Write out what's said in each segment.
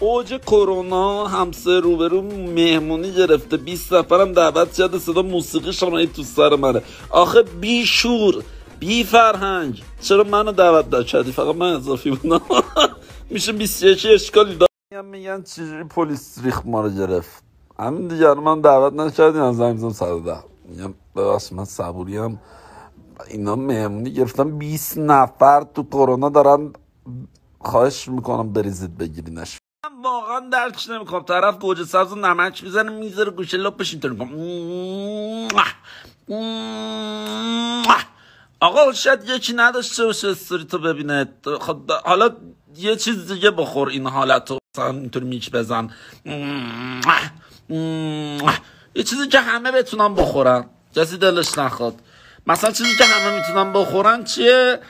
اوج کرونا همسه روبرو مهمونی گرفته 20 نفرم دعوت شده صدا موسیقی شما تو سر منه آخه بی شور بی فرهنگ چرا منو دعوت نکردی فقط من اضافی بودم میشه 21 اشکالی هم میگن چیزی پلیس ریخ ما رو گرفت همین دیگر من دعوت نکردیم از زمزم سر ده میگم ببخش من صبوریم اینا مهمونی گرفتم 20 نفر تو کرونا دارن خواهش میکنم بریزید بگیرینش واقعا درکش نمیکنم خب، طرف گوجه سبز نمک میزنه میذاره گوشه لپش اینطور میکنم خب، آقا شاید یکی نداشته باشه استوری تو ببینه خب، حالا یه چیز دیگه بخور این حالت رو مثلا اینطور میچ بزن یه چیزی که همه بتونن بخورن کسی دلش نخواد مثلا چیزی که همه میتونن بخورن چیه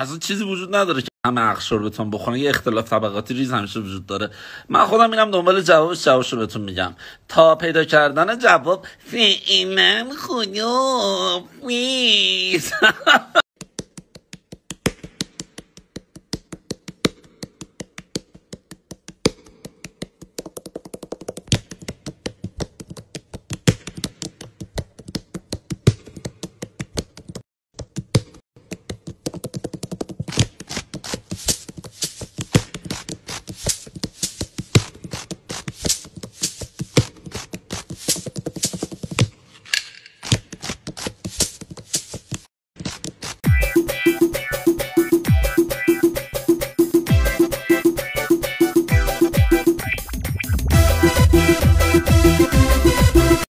اصلا چیزی وجود نداره که همه اخشور بتون بخورن یه اختلاف طبقاتی ریز همیشه وجود داره من خودم اینم دنبال جوابش جوابشو بهتون میگم تا پیدا کردن جواب فی ایمن